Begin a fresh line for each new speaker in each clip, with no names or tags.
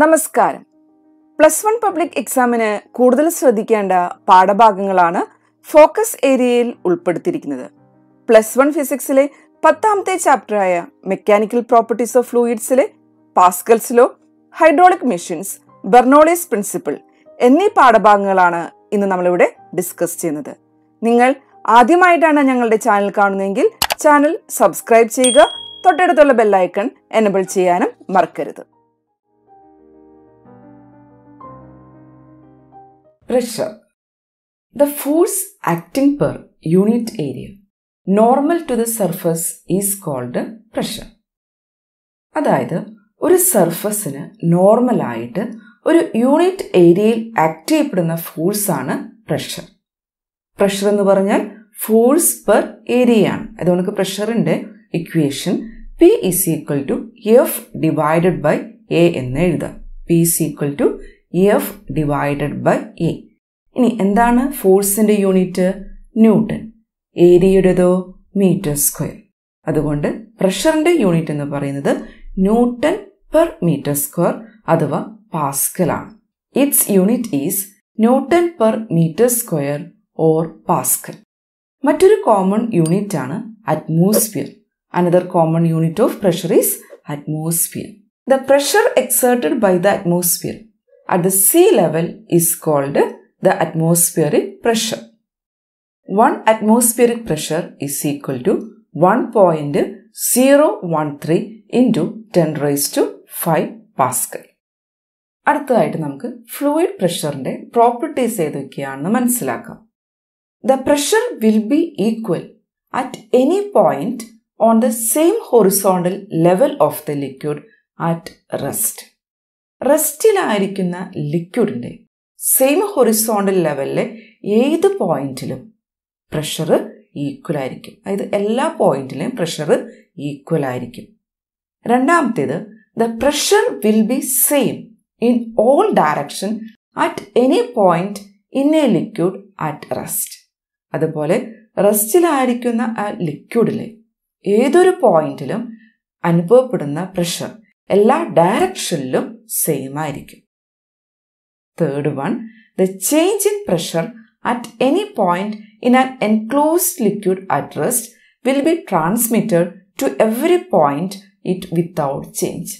നമസ്കാരം plus one public എക്സാമിന് കൂടുതൽ ശ്രദ്ധിക്കേണ്ട പാഠഭാഗങ്ങളാണ് ഫോക്കസ് ഏരിയയിൽ ഉൾപ്പെടുത്തിയിരിക്കുന്നത് പ്ലസ് വൺ ഫിസിക്സിലെ പത്താമത്തെ ചാപ്റ്ററായ മെക്കാനിക്കൽ പ്രോപ്പർട്ടീസ് ഓഫ് ഫ്ലൂയിഡ്സിലെ പാസ്കൽസിലോ ഹൈഡ്രോളിക് മെഷീൻസ് ബെർണോളിയസ് പ്രിൻസിപ്പിൾ എന്നീ പാഠഭാഗങ്ങളാണ് ഇന്ന് നമ്മളിവിടെ ഡിസ്കസ് ചെയ്യുന്നത് നിങ്ങൾ ആദ്യമായിട്ടാണ് ഞങ്ങളുടെ ചാനൽ കാണുന്നതെങ്കിൽ ചാനൽ സബ്സ്ക്രൈബ് ചെയ്യുക തൊട്ടടുത്തുള്ള ബെല്ലൈക്കൺ എനബിൾ ചെയ്യാനും മറക്കരുത് pressure the force acting per unit area normal to the surface is called pressure അതായത് ഒരു സർഫസിന് നോർമലായിട്ട് ഒരു യൂണിറ്റ് ഏരിയയിൽ ആക്ട് ചെയ്യപ്പെടുന്ന ആണ് പ്രഷർ പ്രഷർ എന്ന് പറഞ്ഞാൽ ഫോഴ്സ് പെർ ഏരിയ ആണ് അതുകൊണ്ട് പ്രഷറിന്റെ equation P is equal to F divided by A എന്ന് എഴുതാം P is equal to F divided by A ഇനി എന്താണ് ഫോഴ്സിൻ്റെ യൂണിറ്റ് ന്യൂട്ടൺ ഏരിയയുടേതോ മീറ്റർ സ്ക്വയർ അതുകൊണ്ട് പ്രഷറിൻ്റെ യൂണിറ്റ് എന്ന് പറയുന്നത് ന്യൂട്ടൺ പെർ മീറ്റർ സ്ക്വയർ അഥവാ പാസ്കലാണ് its unit is newton per metre square or pascal മറ്റൊരു കോമൺ യൂണിറ്റ് ആണ് atmosphere another common unit of pressure is atmosphere the pressure exerted by the atmosphere at the sea level is called the atmospheric pressure. One atmospheric pressure is equal to 1.013 into 10 raised to 5 pascal അടുത്തതായിട്ട് നമുക്ക് fluid പ്രഷറിന്റെ properties ഏതൊക്കെയാണെന്ന് മനസ്സിലാക്കാം the pressure will be equal at any point on the same horizontal level of the liquid at rest റെസ്റ്റിലായിരിക്കുന്ന ലിക്വിഡിൻ്റെ same horizontal ലെവലിലെ ഏത് പോയിന്റിലും പ്രഷർ ഈക്വൽ ആയിരിക്കും അതായത് എല്ലാ പോയിന്റിലെയും പ്രഷർ ഈക്വൽ ആയിരിക്കും രണ്ടാമത്തേത് the pressure will be same in all direction at any point in a liquid at rest അതുപോലെ റെസ്റ്റിലായിരിക്കുന്ന ആ ലിക്വിഡിലെ ഏതൊരു പോയിന്റിലും അനുഭവപ്പെടുന്ന പ്രഷർ എല്ലാ ഡയറക്ഷനിലും സെയിം ആയിരിക്കും third one the change in pressure at any point in an enclosed liquid at will be transmitted to every point it without change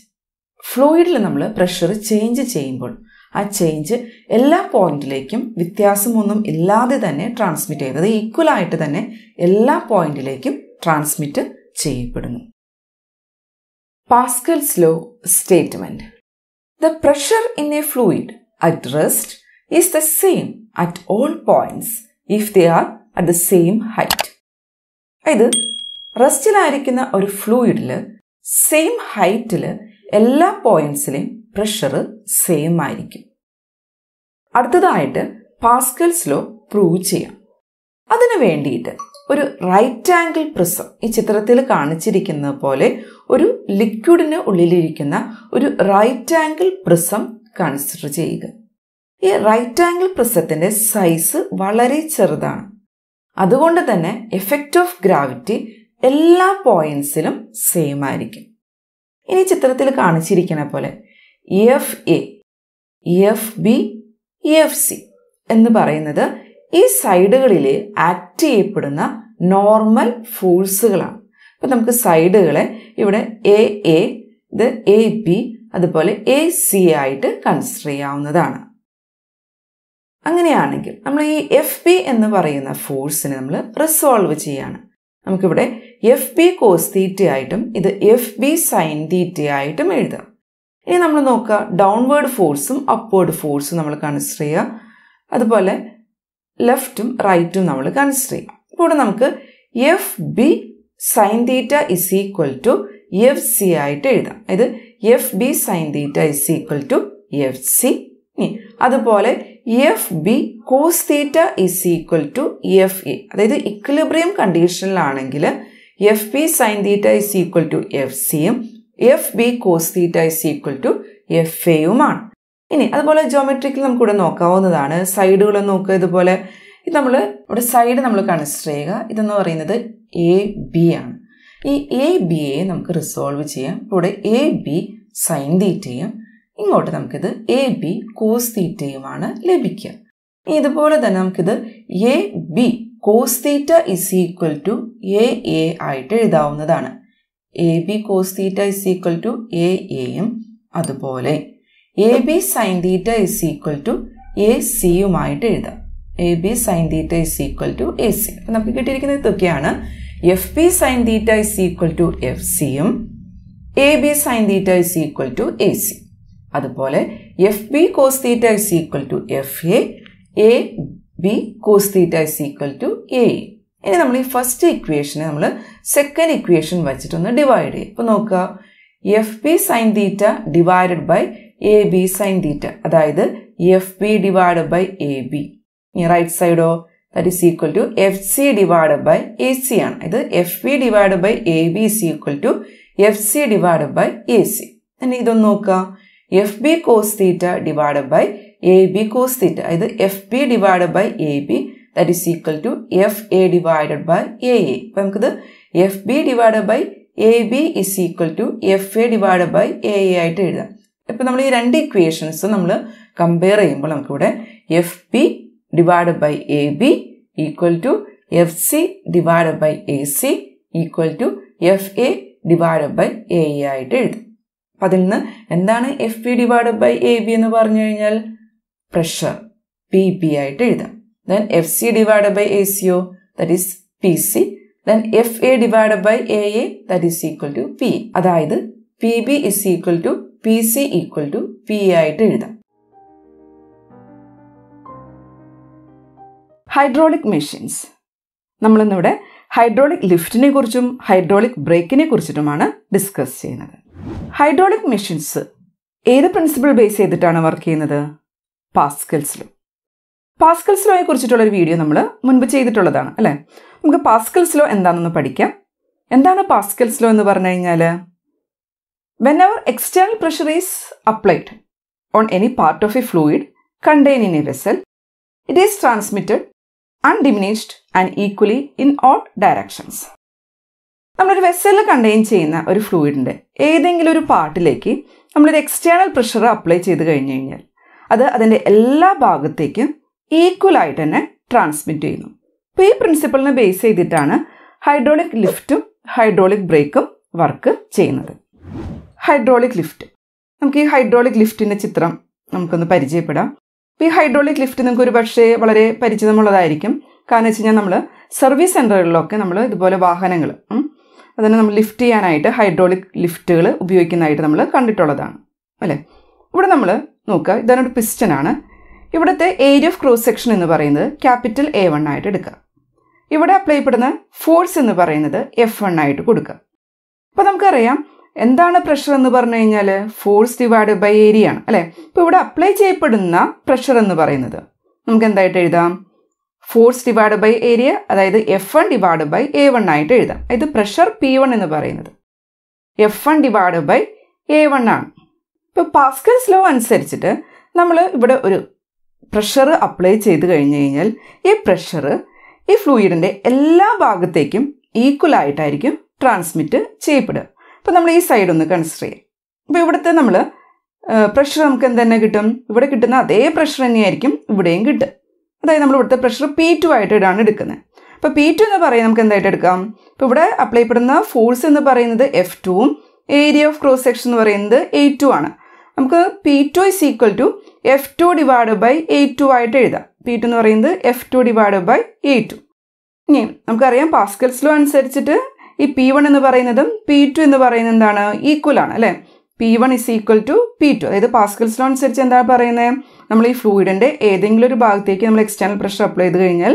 ഫ്ലൂയിഡിൽ നമ്മൾ പ്രഷർ ചേഞ്ച് ചെയ്യുമ്പോൾ ആ ചേഞ്ച് എല്ലാ പോയിന്റിലേക്കും വ്യത്യാസമൊന്നും ഇല്ലാതെ തന്നെ ട്രാൻസ്മിറ്റ് ചെയ്യുന്നത് അത് ഈക്വലായിട്ട് തന്നെ എല്ലാ പോയിന്റിലേക്കും ട്രാൻസ്മിറ്റ് ചെയ്യപ്പെടുന്നു Pascal's law statement the pressure in a fluid at rest is the same at all points if they are at the same height ഇത് റെസ്റ്റിലായിരിക്കുന്ന ഒരു ഫ്ലൂയിഡിൽ സെയിം ഹൈറ്റിൽ എല്ലാ പോയിന്റ്സിലെയും പ്രഷർ സെയിം ആയിരിക്കും അടുത്തതായിട്ട് പാസ്കൽസ് ലോ പ്രൂവ് ചെയ്യാം അതിനു വേണ്ടിയിട്ട് ഒരു റൈറ്റ് ആംഗിൾ പ്രിസം ഈ ചിത്രത്തിൽ കാണിച്ചിരിക്കുന്നത് പോലെ ഒരു ലിക്വിഡിന് ഉള്ളിലിരിക്കുന്ന ഒരു റൈറ്റ് ആംഗിൾ പ്രിസം കൺസിഡർ ചെയ്യുക ഈ റൈറ്റ് ആംഗിൾ പ്രിസത്തിന്റെ സൈസ് വളരെ ചെറുതാണ് അതുകൊണ്ട് തന്നെ എഫക്റ്റ് ഓഫ് ഗ്രാവിറ്റി എല്ലാ പോയിന്റ്സിലും സെയിം ആയിരിക്കും ഇനി ചിത്രത്തിൽ കാണിച്ചിരിക്കുന്ന പോലെ F A F B F C എന്ന് പറയുന്നത് ഈ സൈഡുകളിൽ ആക്ട് ചെയ്യപ്പെടുന്ന നോർമൽ ഫോഴ്സുകളാണ് അപ്പം നമുക്ക് സൈഡുകളെ ഇവിടെ എ എ ഇത് എ ബി അതുപോലെ എ സി ആയിട്ട് കൺസിഡർ ചെയ്യാവുന്നതാണ് അങ്ങനെയാണെങ്കിൽ നമ്മൾ ഈ എഫ് ബി എന്ന് പറയുന്ന ഫോഴ്സിനെ നമ്മൾ റിസോൾവ് ചെയ്യാണ് നമുക്കിവിടെ എഫ് ബി കോസ് തീറ്റ ആയിട്ടും ഇത് എഫ് ബി സൈൻ തീറ്റ ആയിട്ടും എഴുതാം ഇനി നമ്മൾ നോക്കുക ഡൗൺവേർഡ് ഫോഴ്സും അപ്പേർഡ് ഫോഴ്സും നമ്മൾ കൺസിഡർ ചെയ്യുക അതുപോലെ ലെഫ്റ്റും റൈറ്റും നമ്മൾ കൺസിഡർ ചെയ്യുക ഇവിടെ നമുക്ക് F B sine theta is equal to F C ആയിട്ട് എഴുതാം അതായത് F B sine theta is equal to F C അതുപോലെ F B cos theta is equal to F A അതായത് ഇക്വിലിബ്രിയം കണ്ടീഷനിലാണെങ്കിൽ F B sine theta is equal to F സിയും F B cos theta is equal to F എയുമാണ് ഇനി അതുപോലെ ജോമെട്രിക്കിൽ നമുക്കിവിടെ നോക്കാവുന്നതാണ് സൈഡുകൾ നോക്കുക ഇതുപോലെ ഇത് നമ്മൾ ഇവിടെ സൈഡ് നമ്മൾ കൺസിഡർ ചെയ്യുക ഇതെന്ന് പറയുന്നത് എ ബി ആണ് ഈ എ ബി എ നമുക്ക് റിസോൾവ് ചെയ്യാം ഇവിടെ എ ബി സൈൻ തീറ്റയും ഇങ്ങോട്ട് നമുക്കിത് എ ബി കോസ് തീറ്റയുമാണ് ലഭിക്കുക ഇതുപോലെ തന്നെ നമുക്കിത് A B cos theta is equal to A A ആയിട്ട് എഴുതാവുന്നതാണ് A B cos theta is equal to A എയും അതുപോലെ A B sine theta is equal to A സിയുമായിട്ട് എഴുതാം A B sine theta is equal to A C അപ്പം നമുക്ക് കിട്ടിയിരിക്കുന്ന ഇതൊക്കെയാണ് F B sine theta is equal to F സിയും A B sine theta is equal to A C അതുപോലെ F B cos theta is equal to F A A B cos theta is equal to A ഇനി നമ്മൾ ഈ first ഇക്വേഷനെ നമ്മൾ second equation വെച്ചിട്ടൊന്ന് divide ചെയ്യും ഇപ്പോൾ നോക്കുക F B sine theta divided by A B sine theta അതായത് F B divide by A B ഈ റൈറ്റ് സൈഡോ that is equal to F C divide by A C ആണ് ഇത് F B divide by A B C equal to F C divide by A C ഇനി ഇതൊന്ന് നോക്കുക F B cos theta divide by A B cos theta അതായത് F B divide by A B that is equal to F A divided by A A അപ്പം നമുക്കിത് F B divide by A B is equal to F A divide by A A ആയിട്ട് എഴുതാം ഇപ്പൊ നമ്മൾ ഈ രണ്ട് equations നമ്മൾ compare ചെയ്യുമ്പോൾ നമുക്കിവിടെ F B divided by AB equal to FC divided by AC equal to FA divided by AE ആയിട്ട് എഴുതും അപ്പം അതിൽ നിന്ന് എന്താണ് F P divided by A B എന്ന് പറഞ്ഞു കഴിഞ്ഞാൽ പ്രഷർ പി പി ആയിട്ട് എഴുതാം then F C divided by A C that is P C then F A divide by A A that is equal to P അതായത് P B is equal to P C equal to P ആയിട്ട് എഴുതാം hydraulic machines നമ്മളിന്നിവിടെ hydraulic ലിഫ്റ്റിനെ കുറിച്ചും hydraulic ബ്രേക്കിനെ കുറിച്ചിട്ടുമാണ് discuss ചെയ്യുന്നത് hydraulic machines ഏത് പ്രിൻസിപ്പിൾ ബേസ് ചെയ്തിട്ടാണ് വർക്ക് ചെയ്യുന്നത് പാസ്കൽസ് ലോ പാസ്കൽസ് ലോയെ ഒരു വീഡിയോ നമ്മൾ മുൻപ് ചെയ്തിട്ടുള്ളതാണ് അല്ലേ നമുക്ക് പാസ്കൽസ് ലോ എന്താണെന്ന് പഠിക്കാം എന്താണ് പാസ്കൽസ് ലോ എന്ന് പറഞ്ഞു കഴിഞ്ഞാൽ when our external pressure is applied on any part of a fluid contain in a vessel it is transmitted undiminished and equally in all directions നമ്മളൊരു വെസ്സലിൽ കണ്ടെയ്ൻ ചെയ്യുന്ന ഒരു ഫ്ലൂയിഡിൻ്റെ ഏതെങ്കിലും ഒരു പാർട്ടിലേക്ക് നമ്മളൊരു എക്സ്റ്റേണൽ പ്രഷർ അപ്ലൈ ചെയ്ത് കഴിഞ്ഞു കഴിഞ്ഞാൽ അത് അതിൻ്റെ എല്ലാ ഭാഗത്തേക്കും ഈക്വലായിട്ട് തന്നെ ട്രാൻസ്മിറ്റ് ചെയ്യുന്നു അപ്പോൾ ഈ പ്രിൻസിപ്പളിനെ ബേസ് ചെയ്തിട്ടാണ് ഹൈഡ്രോളിക് ലിഫ്റ്റും ഹൈഡ്രോളിക് ബ്രേക്കും വർക്ക് ചെയ്യുന്നത് ഹൈഡ്രോളിക് ലിഫ്റ്റ് നമുക്ക് ഈ ഹൈഡ്രോളിക് ലിഫ്റ്റിൻ്റെ ചിത്രം നമുക്കൊന്ന് പരിചയപ്പെടാം ഈ ഹൈഡ്രോളിക് ലിഫ്റ്റ് നിങ്ങൾക്ക് ഒരു പക്ഷേ വളരെ പരിചിതമുള്ളതായിരിക്കും കാരണം വെച്ച് കഴിഞ്ഞാൽ നമ്മൾ സർവീസ് സെൻറ്ററുകളിലൊക്കെ നമ്മൾ ഇതുപോലെ വാഹനങ്ങൾ അതിനെ നമ്മൾ ലിഫ്റ്റ് ചെയ്യാനായിട്ട് ഹൈഡ്രോളിക് ലിഫ്റ്റുകൾ ഉപയോഗിക്കുന്നതായിട്ട് നമ്മൾ കണ്ടിട്ടുള്ളതാണ് അല്ലേ ഇവിടെ നമ്മൾ നോക്കുക ഇതൊരു പിസ്റ്റനാണ് ഇവിടുത്തെ ഏരിയ ഓഫ് ക്രോസ് സെക്ഷൻ എന്ന് പറയുന്നത് ക്യാപിറ്റൽ എ വൺ ആയിട്ട് എടുക്കുക ഇവിടെ അപ്ലൈ ചെയ്യപ്പെടുന്ന ഫോഴ്സ് എന്ന് പറയുന്നത് എഫ് വൺ ആയിട്ട് കൊടുക്കുക അപ്പോൾ നമുക്കറിയാം എന്താണ് പ്രഷർ എന്ന് പറഞ്ഞു കഴിഞ്ഞാൽ ഫോഴ്സ് ഡിവൈഡ് ബൈ ഏരിയ ആണ് അല്ലേ ഇപ്പോൾ ഇവിടെ അപ്ലൈ ചെയ്യപ്പെടുന്ന പ്രഷർ എന്ന് പറയുന്നത് നമുക്ക് എന്തായിട്ട് എഴുതാം ഫോഴ്സ് ഡിവൈഡ് ബൈ ഏരിയ അതായത് F one divide by A one ആയിട്ട് എഴുതാം ഇത് പ്രഷർ പി വൺ എന്ന് പറയുന്നത് F one divide by A one ആണ് ഇപ്പോൾ പാസ്കൽ സ്ലോ അനുസരിച്ചിട്ട് നമ്മൾ ഇവിടെ ഒരു പ്രഷർ അപ്ലൈ ചെയ്ത് കഴിഞ്ഞ് കഴിഞ്ഞാൽ ഈ പ്രഷർ ഈ ഫ്ലൂയിഡിൻ്റെ എല്ലാ ഭാഗത്തേക്കും ഈക്വൽ ആയിട്ടായിരിക്കും ട്രാൻസ്മിറ്റ് ചെയ്യപ്പെടുക അപ്പോൾ നമ്മൾ ഈ സൈഡ് ഒന്ന് കൺസിഡർ ചെയ്യാം അപ്പോൾ ഇവിടുത്തെ നമ്മൾ പ്രഷർ നമുക്ക് എന്ത് തന്നെ കിട്ടും ഇവിടെ കിട്ടുന്ന അതേ പ്രഷർ തന്നെയായിരിക്കും ഇവിടെയും കിട്ടുക അതായത് നമ്മൾ ഇവിടുത്തെ പ്രഷർ പി ടു ഇടാണ് എടുക്കുന്നത് അപ്പോൾ പി ടു എന്ന് പറയുന്നത് നമുക്ക് എന്തായിട്ട് എടുക്കാം ഇപ്പോൾ ഇവിടെ അപ്ലൈ ചെയ്യപ്പെടുന്ന ഫോഴ്സ് എന്ന് പറയുന്നത് എഫ് ടുവും ഏരിയ ഓഫ് ക്രോസ് സെക്ഷൻ എന്ന് പറയുന്നത് എ ടു ആണ് നമുക്ക് P two is equal to F two divide by A two ആയിട്ട് എഴുതാം പി ടു എന്ന് പറയുന്നത് F two divide by A two ഇനി നമുക്കറിയാം പാസ്കൽസ് ലോ അനുസരിച്ചിട്ട് ഈ പി വൺ എന്ന് പറയുന്നതും പി ടു എന്ന് പറയുന്നത് എന്താണ് ആണ് അല്ലേ P one is equal to P two അതായത് പാസ്കൽസ് ലോ അനുസരിച്ച് എന്താണ് പറയുന്നത് നമ്മൾ ഈ ഫ്ലൂയിഡിൻ്റെ ഏതെങ്കിലും ഒരു ഭാഗത്തേക്ക് നമ്മൾ എക്സ്റ്റേണൽ പ്രഷർ അപ്ലൈ ചെയ്ത് കഴിഞ്ഞാൽ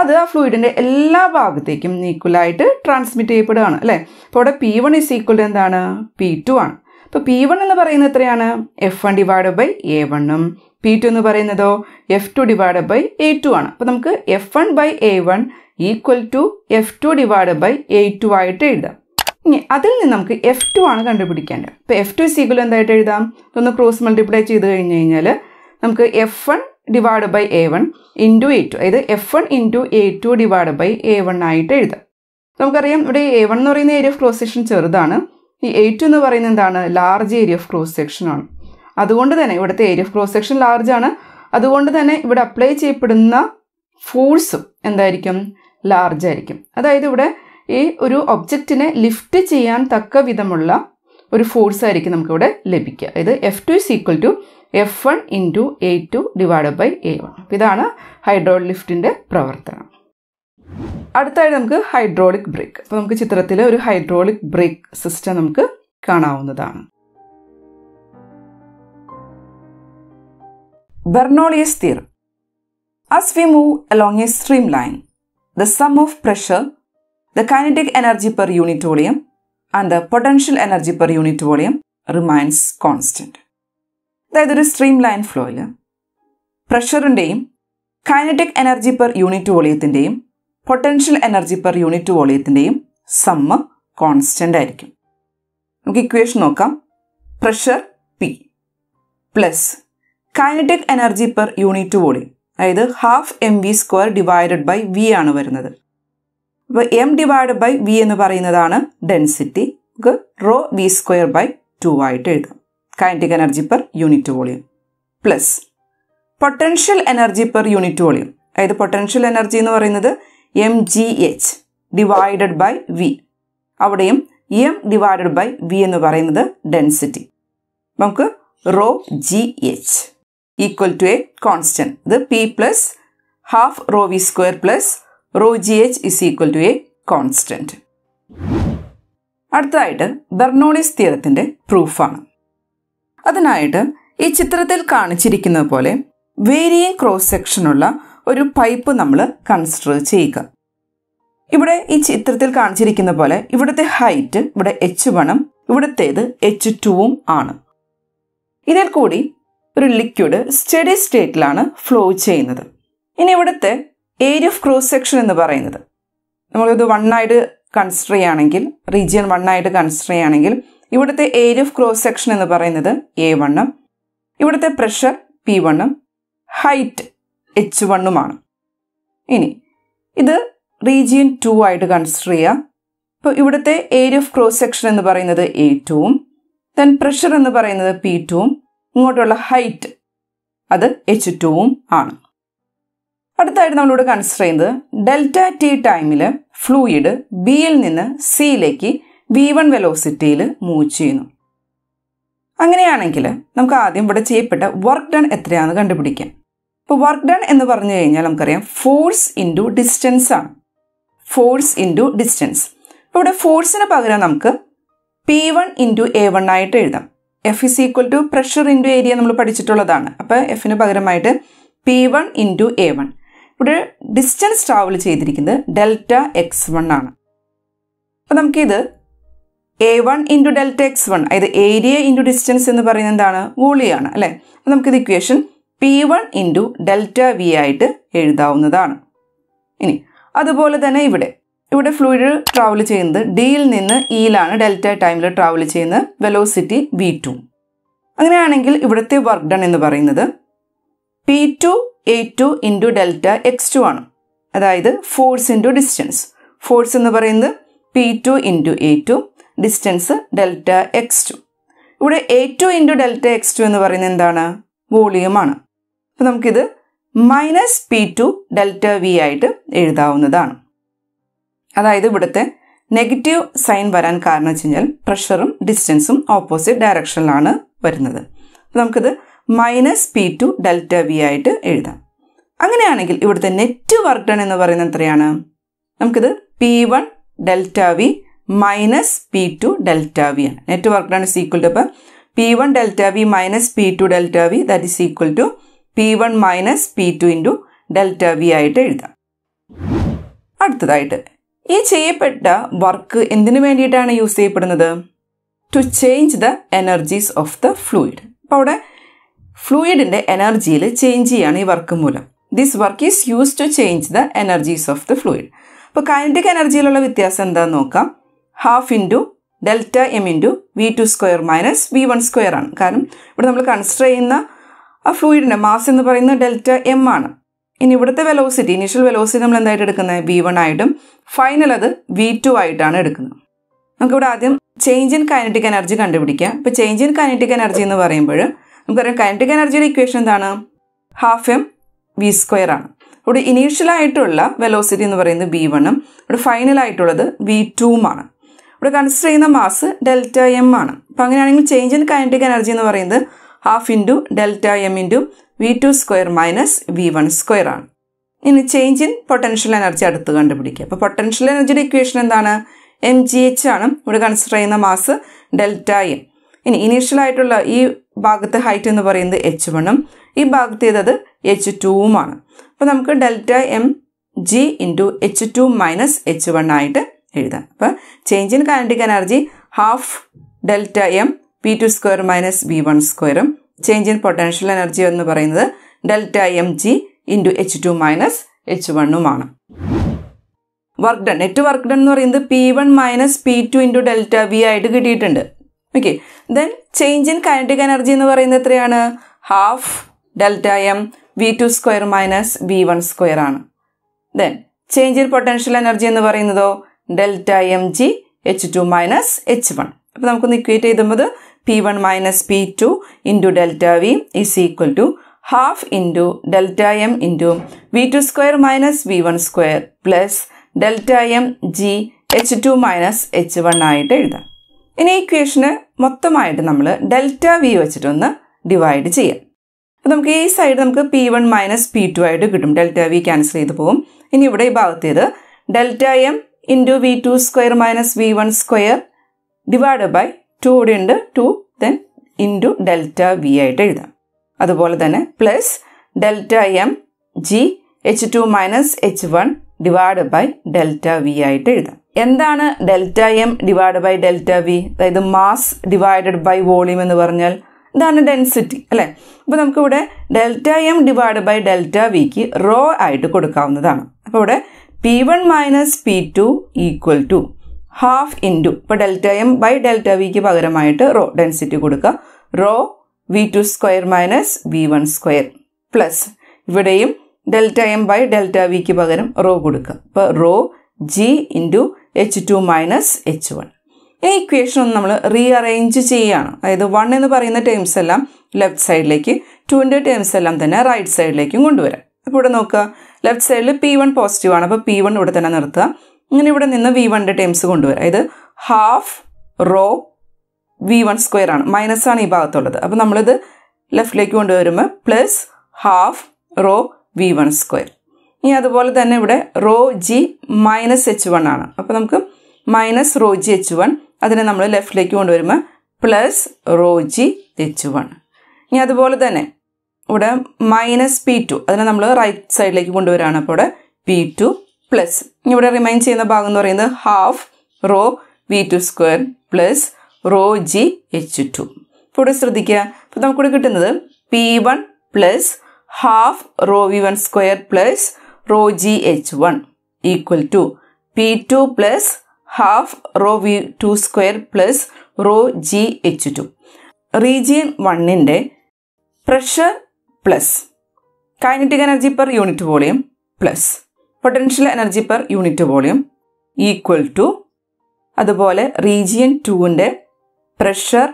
അത് ആ ഫ്ലൂയിഡിൻ്റെ എല്ലാ ഭാഗത്തേക്കും ഈക്വലായിട്ട് ട്രാൻസ്മിറ്റ് ചെയ്യപ്പെടുകയാണ് അല്ലേ അപ്പോൾ അവിടെ പി വൺ ഇസ് ഈക്വൽ എന്താണ് പി ടു ആണ് അപ്പോൾ പി വൺ എന്ന് പറയുന്നത് എത്രയാണ് F one divide by A വണ്ണും പി ടു എന്ന് പറയുന്നതോ F two divide by A two ആണ് അപ്പോൾ നമുക്ക് F one by A one equal to F two divide by A two ആയിട്ട് എഴുതാം ഇനി അതിൽ നിന്ന് നമുക്ക് എഫ് ടു ആണ് കണ്ടുപിടിക്കേണ്ടത് അപ്പോൾ എഫ് ടു സീക്വൽ എന്തായിട്ട് എഴുതാം ഇതൊന്ന് ക്രോസ് മൾട്ടിപ്ലൈ ചെയ്ത് കഴിഞ്ഞ് കഴിഞ്ഞാൽ നമുക്ക് F one divide by A one into A two അതായത് F one into A two divide by A one ആയിട്ട് എഴുതാം നമുക്കറിയാം ഇവിടെ എ വൺ എന്ന് പറയുന്ന ഏരിയ ഓഫ് ക്രോസ് സെക്ഷൻ ചെറുതാണ് ഈ എ ടു എന്ന് പറയുന്നത് എന്താണ് ലാർജ് ഏരിയ ഓഫ് ക്രോസ് സെക്ഷനാണ് അതുകൊണ്ട് തന്നെ ഇവിടുത്തെ area of cross section large ആണ് അതുകൊണ്ട് തന്നെ ഇവിടെ അപ്ലൈ ചെയ്യപ്പെടുന്ന ഫോഴ്സും എന്തായിരിക്കും ലാർജ് ആയിരിക്കും അതായത് ഇവിടെ ഈ ഒരു ഒബ്ജക്റ്റിനെ ലിഫ്റ്റ് ചെയ്യാൻ തക്ക വിധമുള്ള ഒരു ഫോഴ്സ് ആയിരിക്കും നമുക്കിവിടെ ലഭിക്കുക അതായത് F two is equal to F one into A two divide by A one ഇതാണ് ഹൈഡ്രോൾ ലിഫ്റ്റിൻ്റെ പ്രവർത്തനം അടുത്തായി നമുക്ക് ഹൈഡ്രോളിക് ബ്രേക്ക് അപ്പോൾ നമുക്ക് ചിത്രത്തിൽ ഒരു ഹൈഡ്രോളിക് ബ്രേക്ക് സിസ്റ്റം നമുക്ക് കാണാവുന്നതാണ് Bernoulli's theorem. As we move along a streamline, the sum of pressure, the kinetic energy per unit volume, and the potential energy per unit volume remains constant അതായത് ഒരു streamline ഫ്ലോയിൽ പ്രഷറിൻ്റെയും kinetic energy per unit വോളിയത്തിൻ്റെയും potential energy per unit വോളിയത്തിൻ്റെയും sum constant ആയിരിക്കും നമുക്ക് equation നോക്കാം pressure P plus kinetic energy per unit volume അതായത് half M V square divided by V ആണ് വരുന്നത് അപ്പോൾ എം ഡിവൈഡ് ബൈ വി എന്ന് പറയുന്നതാണ് ഡെൻസിറ്റി നമുക്ക് rho V square by two ആയിട്ട് എഴുതാം kinetic energy per unit volume plus potential energy per unit volume അതായത് പൊട്ടൻഷ്യൽ എനർജി എന്ന് പറയുന്നത് M G H divided by V അവിടെയും എം ഡിവൈഡഡ് ബൈ വി എന്ന് പറയുന്നത് ഡെൻസിറ്റി നമുക്ക് rho G H equal to a constant ഇത് P plus half rho V square plus rho G H is equal to a constant അടുത്തതായിട്ട് Bernoulli's തിയറത്തിൻ്റെ പ്രൂഫാണ് അതിനായിട്ട് ഈ ചിത്രത്തിൽ കാണിച്ചിരിക്കുന്നത് പോലെ വേരിയും ക്രോസ് സെക്ഷനുള്ള ഒരു പൈപ്പ് നമ്മൾ കൺസിഡർ ചെയ്യുക ഇവിടെ ഈ ചിത്രത്തിൽ കാണിച്ചിരിക്കുന്ന പോലെ ഇവിടുത്തെ ഹൈറ്റ് ഇവിടെ എച്ച് വണും ഇവിടുത്തേത് എച്ച് ടുവും ആണ് ഇതിൽ കൂടി ഒരു ലിക്വിഡ് സ്റ്റഡി സ്റ്റേറ്റിലാണ് ഫ്ലോ ചെയ്യുന്നത് ഇനി ഇവിടുത്തെ ഏരിയ ഓഫ് ക്രോസ് സെക്ഷൻ എന്ന് പറയുന്നത് നമ്മളിത് വണ്ണായിട്ട് കൺസിഡർ ചെയ്യുകയാണെങ്കിൽ റീജിയൻ വണ്ണായിട്ട് കൺസിഡർ ചെയ്യുകയാണെങ്കിൽ ഇവിടുത്തെ ഏരിയ ഓഫ് ക്രോസ് സെക്ഷൻ എന്ന് പറയുന്നത് എ വണ്ണും ഇവിടുത്തെ പ്രഷർ പി വണ്ണും ഹൈറ്റ് എച്ച് വണ്ണുമാണ് ഇനി ഇത് റീജിയൻ ടു ആയിട്ട് കൺസിഡർ ചെയ്യുക ഇപ്പോൾ ഇവിടുത്തെ ഏരിയ ഓഫ് ക്രോസ് സെക്ഷൻ എന്ന് പറയുന്നത് എ ടുവും ദെൻ പ്രഷർ എന്ന് പറയുന്നത് പി ടുവും ഇങ്ങോട്ടുള്ള ഹൈറ്റ് അത് എച്ച് ടുവും ആണ് അടുത്തായിട്ട് നമ്മളിവിടെ കൺസിഡർ ചെയ്യുന്നത് ഡെൽറ്റ ടി ടൈമിൽ ഫ്ലൂയിഡ് ബിയിൽ നിന്ന് സിയിലേക്ക് വി വൺ വെലോസിറ്റിയിൽ മൂവ് ചെയ്യുന്നു അങ്ങനെയാണെങ്കിൽ നമുക്ക് ആദ്യം ഇവിടെ ചെയ്യപ്പെട്ട വർക്ക് ഡൺ എത്രയാണെന്ന് കണ്ടുപിടിക്കാം ഇപ്പോൾ വർക്ക് ഡൺ എന്ന് പറഞ്ഞു കഴിഞ്ഞാൽ നമുക്കറിയാം ഫോഴ്സ് ഇൻറ്റു ഡിസ്റ്റൻസ് ആണ് ഫോഴ്സ് ഇൻറ്റു ഡിസ്റ്റൻസ് ഇപ്പോൾ ഇവിടെ ഫോഴ്സിന് പകരം നമുക്ക് P one into A one ആയിട്ട് എഴുതാം F is equal to pressure into area നമ്മൾ പഠിച്ചിട്ടുള്ളതാണ് അപ്പോൾ എഫിന് പകരമായിട്ട് P one into A one ഇവിടെ ഡിസ്റ്റൻസ് ട്രാവൽ ചെയ്തിരിക്കുന്നത് ഡെൽറ്റ എക്സ് വൺ ആണ് അപ്പോൾ നമുക്കിത് A one into delta X one അതായത് ഏരിയ ഇൻറ്റു ഡിസ്റ്റൻസ് എന്ന് പറയുന്നത് എന്താണ് വോളിയാണ് അല്ലേ അപ്പോൾ നമുക്കിത് equation P one into delta V ആയിട്ട് എഴുതാവുന്നതാണ് ഇനി അതുപോലെ തന്നെ ഇവിടെ ഇവിടെ ഫ്ലൂയിഡ് ട്രാവൽ ചെയ്യുന്നത് ഡിയിൽ നിന്ന് ഇയിലാണ് ഡെൽറ്റ ടൈമിൽ ട്രാവൽ ചെയ്യുന്നത് വെലോസിറ്റി വി ടു അങ്ങനെയാണെങ്കിൽ ഇവിടുത്തെ വർക്ക് ഡൺ എന്ന് പറയുന്നത് P two A two into delta X two ആണ് അതായത് ഫോഴ്സ് ഇൻറ്റു ഡിസ്റ്റൻസ് ഫോഴ്സ് എന്ന് പറയുന്നത് P two into A two distance delta X two ഇവിടെ A two into delta X two എന്ന് പറയുന്നത് എന്താണ് വോളിയമാണ് അപ്പോൾ നമുക്കിത് minus P two delta V ആയിട്ട് എഴുതാവുന്നതാണ് അതായത് ഇവിടുത്തെ നെഗറ്റീവ് സൈൻ വരാൻ കാരണം വെച്ച് കഴിഞ്ഞാൽ പ്രഷറും ഡിസ്റ്റൻസും ഓപ്പോസിറ്റ് ഡയറക്ഷനിലാണ് വരുന്നത് അപ്പോൾ നമുക്കിത് minus P two delta V ആയിട്ട് എഴുതാം അങ്ങനെയാണെങ്കിൽ ഇവിടുത്തെ നെറ്റ് വർക്ക് ഡൺ എന്ന് പറയുന്നത് എത്രയാണ് നമുക്കിത് P one delta V minus P two delta V ആണ് net work done is equal to അപ്പോൾ P one delta V minus P two delta V that is equal to P one minus P two into delta V ആയിട്ട് എഴുതാം അടുത്തതായിട്ട് ഈ ചെയ്യപ്പെട്ട work എന്തിനു വേണ്ടിയിട്ടാണ് use ചെയ്യപ്പെടുന്നത് to change the energies of the fluid അപ്പോൾ അവിടെ ഫ്ലൂയിഡിൻ്റെ എനർജിയിൽ ചേഞ്ച് ചെയ്യുകയാണ് ഈ വർക്ക് മൂലം this work is use to change the energies of the fluid അപ്പോൾ കൈനറ്റിക് എനർജിയിലുള്ള വ്യത്യാസം എന്താണെന്ന് നോക്കാം half into delta M into V two square minus V one square ആണ് കാരണം ഇവിടെ നമ്മൾ കൺസിഡർ ചെയ്യുന്ന ആ ഫ്ലൂയിഡിൻ്റെ മാസ് എന്ന് പറയുന്നത് ഡെൽറ്റ എം ആണ് ഇനി ഇവിടുത്തെ വെലോസിറ്റി ഇനീഷ്യൽ വെലോസിറ്റി നമ്മൾ എന്തായിട്ട് എടുക്കുന്നത് വി വൺ ആയിട്ടും ഫൈനൽ അത് വി ടു ആയിട്ടാണ് എടുക്കുന്നത് നമുക്കിവിടെ ആദ്യം ചേഞ്ച് ഇൻ കൈനറ്റിക് എനർജി കണ്ടുപിടിക്കുക ഇപ്പോൾ ചേഞ്ച് ഇൻ കൈനറ്റിക് എനർജി എന്ന് പറയുമ്പോൾ നമുക്കറിയാം കൈനറ്റിക് എനർജിയുടെ ഇക്വേഷൻ എന്താണ് ഹാഫ് എം വി സ്ക്വയർ ആണ് ഇവിടെ ഇനീഷ്യലായിട്ടുള്ള വെലോസിറ്റി എന്ന് പറയുന്നത് ബി വണ്ണും ഇവിടെ ഫൈനലായിട്ടുള്ളത് വി ടൂമാണ് ഇവിടെ കൺസിഡർ ചെയ്യുന്ന മാസ് ഡെൽറ്റ എം ആണ് അപ്പോൾ അങ്ങനെയാണെങ്കിൽ ചേഞ്ച് ഇൻ കൈനറ്റിക് എനർജി എന്ന് പറയുന്നത് half into delta M into V two square minus V one square ആണ് ഇനി ചേഞ്ച് ഇൻ പൊട്ടൻഷ്യൽ എനർജി അടുത്ത് കണ്ടുപിടിക്കുക അപ്പോൾ പൊട്ടൻഷ്യൽ എനർജിയുടെ ഇക്വേഷൻ എന്താണ് എം ജി എച്ച് ആണ് ഇവിടെ കൺസിഡർ ചെയ്യുന്ന മാസ് ഡെൽറ്റ എം ഇനി ഇനീഷ്യൽ ആയിട്ടുള്ള ഈ ഭാഗത്ത് ഹൈറ്റ് എന്ന് പറയുന്നത് എച്ച് വണ്ണും ഈ ഭാഗത്ത് ചെയ്തത് എച്ച് ടുവുമാണ് അപ്പോൾ നമുക്ക് delta M G into H two minus H one ആയിട്ട് എഴുതാം അപ്പോൾ change in kinetic energy half delta M P two square minus B one സ്ക്വയറും ചേഞ്ച് ഇൻ പൊട്ടൻഷ്യൽ എനർജി എന്ന് പറയുന്നത് delta M G into H two minus H വണ്ണുമാണ് work done net work done എന്ന് പറയുന്നത് P one minus P two into delta V ആയിട്ട് കിട്ടിയിട്ടുണ്ട് okay then change in kinetic energy എന്ന് പറയുന്നത് എത്രയാണ് half delta M V two square minus V one square ആണ് then change in potential energy എന്ന് പറയുന്നതോ delta M G H two minus H one അപ്പോൾ നമുക്കൊന്ന് ഇക്വേറ്റ് ചെയ്തുമ്പോൾ P P one minus two into delta V is equal to half into delta M into V two square minus V one square plus delta M G H two minus H one ആയിട്ട് എഴുതാം ഇനി ഇക്വേഷന് മൊത്തമായിട്ട് നമ്മൾ delta V വെച്ചിട്ടൊന്ന് divide ചെയ്യാം അപ്പം നമുക്ക് ഈ സൈഡ് നമുക്ക് P one minus P two ആയിട്ട് കിട്ടും ഡെൽറ്റ വി ക്യാൻസൽ ചെയ്ത് പോകും ഇനി ഇവിടെ ഈ ഭാഗത്തേത് delta M into V two square minus V one square divide by two കൂടി ഉണ്ട് two then into delta V ആയിട്ട് എഴുതാം അതുപോലെ തന്നെ plus delta M G H two minus H one divide by delta V ആയിട്ട് എഴുതാം എന്താണ് delta M divide by delta V അതായത് മാസ് ഡിവൈഡഡ് ബൈ വോളിയം എന്ന് പറഞ്ഞാൽ ഇതാണ് ഡെൻസിറ്റി അല്ലേ അപ്പോൾ നമുക്കിവിടെ delta M divide by delta വിക്ക് റോ ആയിട്ട് കൊടുക്കാവുന്നതാണ് അപ്പോൾ ഇവിടെ P one minus P two equal to half into ഇപ്പോൾ ഡെൽറ്റ എം ബൈ ഡെൽറ്റ വിക്ക് പകരമായിട്ട് റോ ഡെൻസിറ്റി കൊടുക്കുക rho V two square minus V one square plus ഇവിടെയും ഡെൽറ്റ എം ബൈ ഡെൽറ്റ വിക്ക് പകരം റോ കൊടുക്കുക അപ്പോൾ rho G into H two minus H one ഈ ഇക്വേഷൻ ഒന്ന് നമ്മൾ റീ അറേഞ്ച് ചെയ്യുകയാണ് അതായത് വൺ എന്ന് പറയുന്ന ടേംസ് എല്ലാം ലെഫ്റ്റ് സൈഡിലേക്ക് ടുവിൻ്റെ ടേംസ് എല്ലാം തന്നെ റൈറ്റ് സൈഡിലേക്കും കൊണ്ടുവരാം അപ്പോൾ ഇവിടെ നോക്കുക ലെഫ്റ്റ് സൈഡിൽ പി വൺ പോസിറ്റീവ് ആണ് അപ്പോൾ പി വൺ ഇവിടെ തന്നെ നിർത്തുക ഇങ്ങനെ ഇവിടെ നിന്ന് വി വണ്ണിൻ്റെ ടേംസ് കൊണ്ടുവരാം അതായത് half rho V one square ആണ് മൈനസ് ആണ് ഈ ഭാഗത്തുള്ളത് അപ്പോൾ നമ്മളിത് ലെഫ്റ്റിലേക്ക് കൊണ്ടുവരുമ്പോൾ plus half rho V one square ഇനി അതുപോലെ തന്നെ ഇവിടെ rho G minus H one ആണ് അപ്പോൾ നമുക്ക് minus rho G H one അതിനെ നമ്മൾ ലെഫ്റ്റിലേക്ക് കൊണ്ടുവരുമ്പോൾ plus rho G H one ഇനി അതുപോലെ തന്നെ ഇവിടെ മൈനസ് പി ടു അതിനെ നമ്മൾ റൈറ്റ് സൈഡിലേക്ക് കൊണ്ടുവരാണ് അപ്പോൾ ഇവിടെ പി ടു പ്ലസ് ഇവിടെ റിമൈൻഡ് ചെയ്യുന്ന ഭാഗം എന്ന് പറയുന്നത് half rho V two square plus rho G H two ഇപ്പോൾ ഇവിടെ ശ്രദ്ധിക്കുക ഇപ്പോൾ നമുക്കിവിടെ കിട്ടുന്നത് P one plus half rho V one square plus rho G H one equal to P two plus half rho V two square plus rho G H two region വണ്ണിൻ്റെ pressure plus kinetic energy per unit volume plus potential energy per unit volume equal to അതുപോലെ region ടുവിൻ്റെ pressure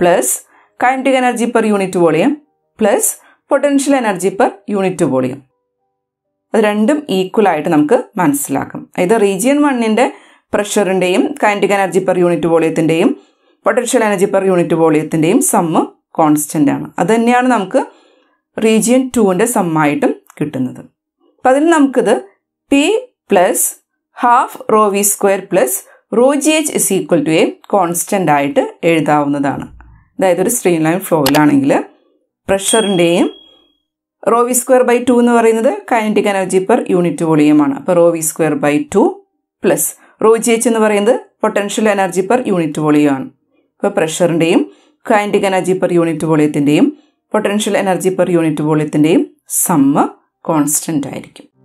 plus kinetic energy per unit volume plus potential energy per unit volume അത് രണ്ടും equal ആയിട്ട് നമുക്ക് മനസ്സിലാക്കാം അതായത് region വണ്ണിൻ്റെ പ്രഷറിൻ്റെയും കൈനറ്റിക് എനർജി പെർ യൂണിറ്റ് വോളിയത്തിൻ്റെയും പൊട്ടൻഷ്യൽ എനർജി പെർ യൂണിറ്റ് വോളിയത്തിൻ്റെയും സമ്മ് കോൺസ്റ്റൻ്റ് ആണ് അത് തന്നെയാണ് നമുക്ക് റീജിയൻ ടുവിൻ്റെ സമ്മായിട്ടും കിട്ടുന്നത് അപ്പം അതിൽ നമുക്കിത് P plus half rho V square plus rho G H is equal to a constant ആയിട്ട് എഴുതാവുന്നതാണ് അതായത് ഒരു സ്ട്രീം ലൈൻ ഫ്ലോയിലാണെങ്കിൽ പ്രഷറിൻ്റെയും rho V square by two എന്ന് പറയുന്നത് കൈനറ്റിക് എനർജി പെർ യൂണിറ്റ് വോളിയമാണ് അപ്പോൾ rho V square by two plus rho G H എന്ന് പറയുന്നത് പൊട്ടൻഷ്യൽ എനർജി പെർ യൂണിറ്റ് ആണ് അപ്പോൾ പ്രഷറിൻ്റെയും കൈനറ്റിക് എനർജി പെർ യൂണിറ്റ് വോളിയത്തിൻ്റെയും പൊട്ടൻഷ്യൽ എനർജി പെർ യൂണിറ്റ് വോളിയത്തിൻ്റെയും സമ്മ കോൺസ്റ്റൻ്റ് ആയിരിക്കും